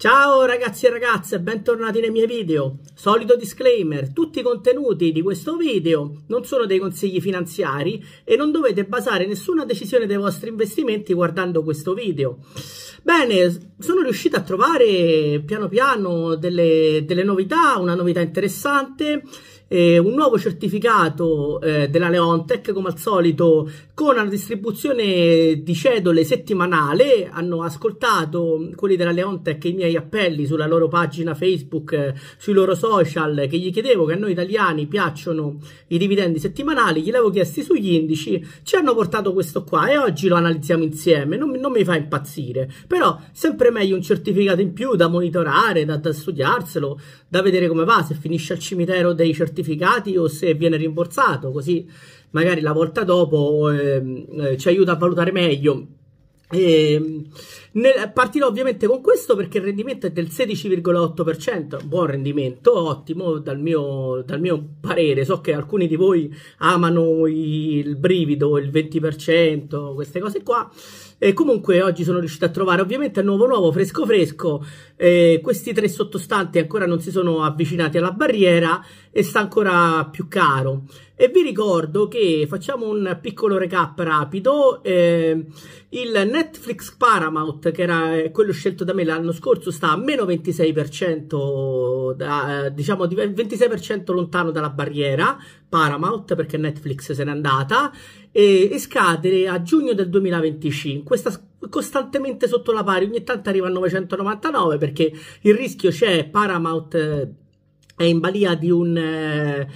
Ciao ragazzi e ragazze, bentornati nei miei video. Solito disclaimer, tutti i contenuti di questo video non sono dei consigli finanziari e non dovete basare nessuna decisione dei vostri investimenti guardando questo video. Bene, sono riuscito a trovare piano piano delle, delle novità, una novità interessante eh, un nuovo certificato eh, della Leontech, come al solito, con una distribuzione di cedole settimanale. Hanno ascoltato quelli della Leontech i miei appelli sulla loro pagina Facebook, eh, sui loro social, che gli chiedevo che a noi italiani piacciono i dividendi settimanali, gli avevo chiesti sugli indici, ci hanno portato questo qua e oggi lo analizziamo insieme. Non, non mi fa impazzire, però sempre meglio un certificato in più da monitorare, da, da studiarselo, da vedere come va, se finisce al cimitero dei certificati certificati o se viene rimborsato, così magari la volta dopo ehm, eh, ci aiuta a valutare meglio. E, ehm, nel, partirò ovviamente con questo perché il rendimento è del 16,8%, buon rendimento, ottimo dal mio, dal mio parere. So che alcuni di voi amano il brivido, il 20%, queste cose qua. E comunque oggi sono riuscito a trovare ovviamente nuovo nuovo, fresco fresco. Eh, questi tre sottostanti ancora non si sono avvicinati alla barriera e sta ancora più caro. E vi ricordo che facciamo un piccolo recap rapido. Eh, il Netflix Paramount Spot, che era eh, quello scelto da me l'anno scorso, sta a meno 26%, da, eh, diciamo 26% lontano dalla barriera Paramount, perché Netflix se n'è andata, e, e scade a giugno del 2025. Sta costantemente sotto la pari, ogni tanto arriva a 999 perché il rischio c'è, Paramount eh, è in balia di un... Eh,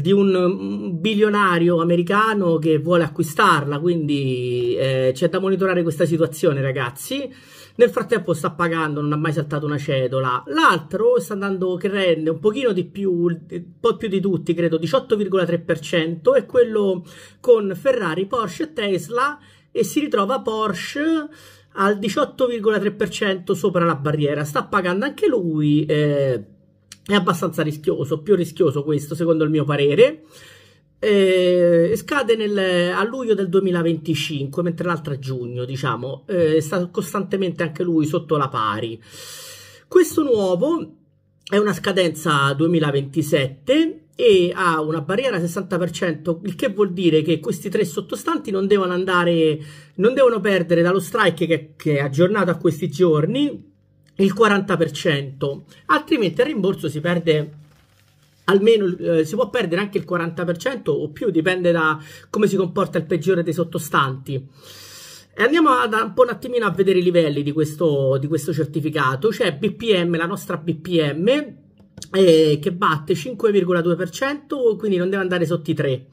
di un mm, bilionario americano che vuole acquistarla, quindi eh, c'è da monitorare questa situazione, ragazzi. Nel frattempo sta pagando, non ha mai saltato una cedola. L'altro sta andando che rende un pochino di più, un po' più di tutti, credo, 18,3% è quello con Ferrari, Porsche e Tesla e si ritrova Porsche al 18,3% sopra la barriera. Sta pagando anche lui eh, è abbastanza rischioso, più rischioso questo secondo il mio parere. Eh, scade nel, a luglio del 2025, mentre l'altra a giugno, diciamo, eh, sta costantemente anche lui sotto la pari. Questo nuovo è una scadenza 2027 e ha una barriera 60%, il che vuol dire che questi tre sottostanti non devono andare, non devono perdere dallo strike che, che è aggiornato a questi giorni, il 40%, altrimenti il rimborso si perde almeno eh, si può perdere anche il 40% o più, dipende da come si comporta il peggiore dei sottostanti. E andiamo ad, un po' un attimino a vedere i livelli di questo, di questo certificato, c'è BPM, la nostra BPM eh, che batte 5,2%, quindi non deve andare sotto i 3.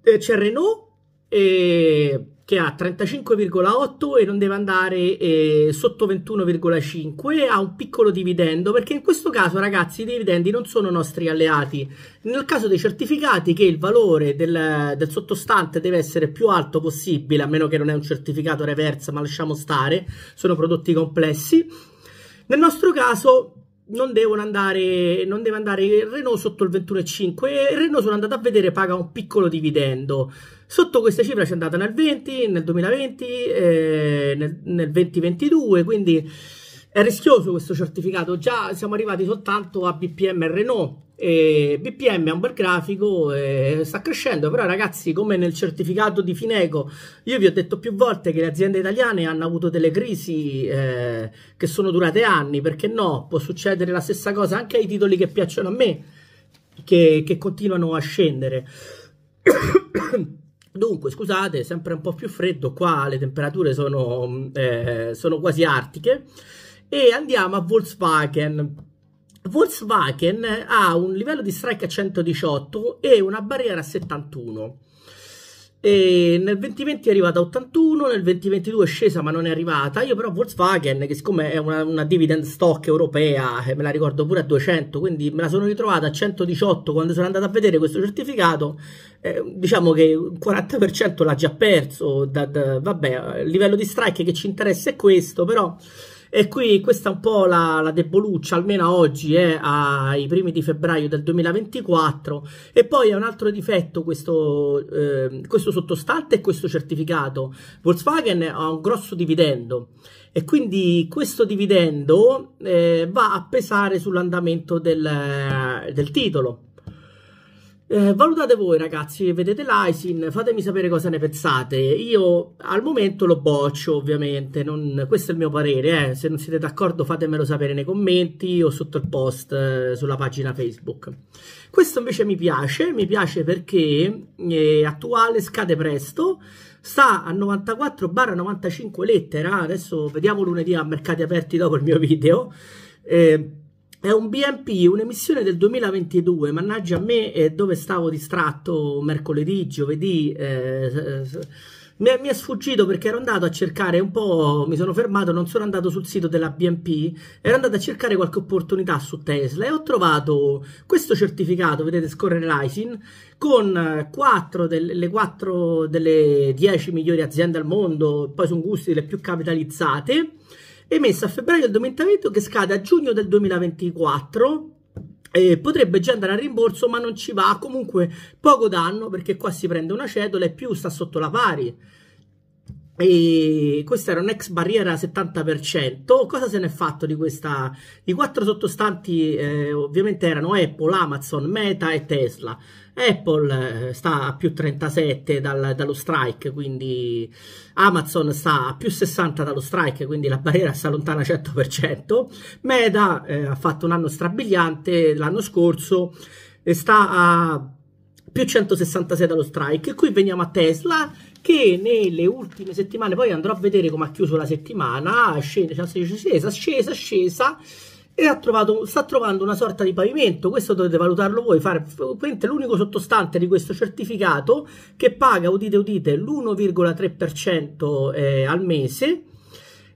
Eh, c'è Renault, eh, che ha 35,8 e non deve andare eh, sotto 21,5 ha un piccolo dividendo perché in questo caso ragazzi i dividendi non sono nostri alleati nel caso dei certificati che il valore del, del sottostante deve essere più alto possibile a meno che non è un certificato reverse ma lasciamo stare sono prodotti complessi nel nostro caso non devono andare, non deve andare il Renault sotto il 21,5 e il Renault sono andato a vedere paga un piccolo dividendo sotto questa cifra c'è andata nel 20 nel 2020 eh, nel, nel 2022 quindi è rischioso questo certificato già siamo arrivati soltanto a BPM Renault BPM è un bel grafico, sta crescendo, però ragazzi come nel certificato di Fineco, io vi ho detto più volte che le aziende italiane hanno avuto delle crisi eh, che sono durate anni, perché no, può succedere la stessa cosa anche ai titoli che piacciono a me, che, che continuano a scendere. Dunque, scusate, sempre un po' più freddo, qua le temperature sono, eh, sono quasi artiche e andiamo a Volkswagen Volkswagen ha un livello di strike a 118 e una barriera a 71. E nel 2020 è arrivata a 81, nel 2022 è scesa ma non è arrivata. Io però Volkswagen, che siccome è una, una dividend stock europea, eh, me la ricordo pure a 200, quindi me la sono ritrovata a 118 quando sono andata a vedere questo certificato. Eh, diciamo che il 40% l'ha già perso. Da, da, vabbè, il livello di strike che ci interessa è questo, però e qui questa è un po' la, la deboluccia, almeno oggi, eh, ai primi di febbraio del 2024. E poi è un altro difetto questo, eh, questo sottostante e questo certificato. Volkswagen ha un grosso dividendo e quindi questo dividendo eh, va a pesare sull'andamento del, del titolo. Eh, valutate voi ragazzi, vedete l'ISIN, fatemi sapere cosa ne pensate. Io al momento lo boccio ovviamente, non, questo è il mio parere, eh. se non siete d'accordo fatemelo sapere nei commenti o sotto il post eh, sulla pagina Facebook. Questo invece mi piace, mi piace perché è eh, attuale, scade presto, sta a 94-95 lettera, ah, adesso vediamo lunedì a mercati aperti dopo il mio video. Eh, è un BNP, un'emissione del 2022, mannaggia a me eh, dove stavo distratto mercoledì, giovedì, eh, mi, mi, è sfuggito perché ero andato a cercare un po', mi sono fermato, non sono andato sul sito della BNP, ero andato a cercare qualche opportunità su Tesla e ho trovato questo certificato, vedete scorrere l'ISIN, con 4 eh, delle, 4 delle 10 migliori aziende al mondo, poi sono gusti le più capitalizzate emessa a febbraio del 2020 che scade a giugno del 2024 eh, potrebbe già andare a rimborso ma non ci va comunque poco danno perché qua si prende una cedola e più sta sotto la pari e questa era un'ex barriera 70%. Cosa se n'è fatto di questa? I quattro sottostanti eh, ovviamente erano Apple, Amazon, Meta e Tesla. Apple eh, sta a più 37 dal, dallo strike, quindi Amazon sta a più 60 dallo strike, quindi la barriera si allontana 100%. Meta eh, ha fatto un anno strabiliante l'anno scorso e sta a più 166 dallo strike. E qui veniamo a Tesla che nelle ultime settimane, poi andrò a vedere come ha chiuso la settimana, scende, scesa, scesa, scesa e trovato, sta trovando una sorta di pavimento. Questo dovete valutarlo voi. Fare, l'unico sottostante di questo certificato che paga, udite udite, l'1,3% eh, al mese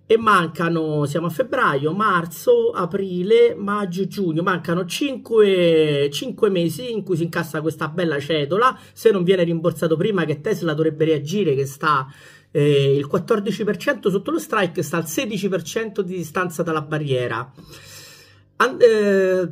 e mancano, siamo a febbraio, marzo, aprile, maggio, giugno, mancano 5, 5, mesi in cui si incassa questa bella cedola, se non viene rimborsato prima che Tesla dovrebbe reagire che sta eh, il 14% sotto lo strike, sta al 16% di distanza dalla barriera. And, eh,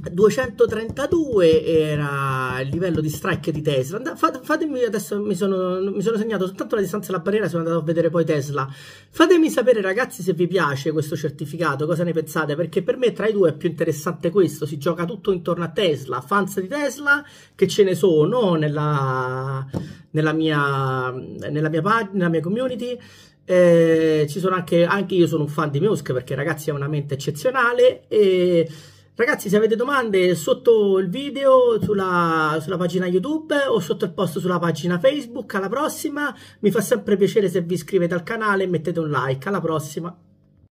232 era il livello di strike di Tesla. fatemi adesso mi sono, mi sono, segnato soltanto la distanza della barriera, sono andato a vedere poi Tesla. Fatemi sapere, ragazzi, se vi piace questo certificato, cosa ne pensate? Perché per me tra i due è più interessante questo. Si gioca tutto intorno a Tesla. Fans di Tesla che ce ne sono nella, nella mia, nella mia nella mia community. Eh, ci sono anche, anche io sono un fan di Musk perché ragazzi è una mente eccezionale e Ragazzi, se avete domande sotto il video, sulla, sulla, pagina YouTube o sotto il post sulla pagina Facebook, alla prossima. Mi fa sempre piacere se vi iscrivete al canale e mettete un like. Alla prossima.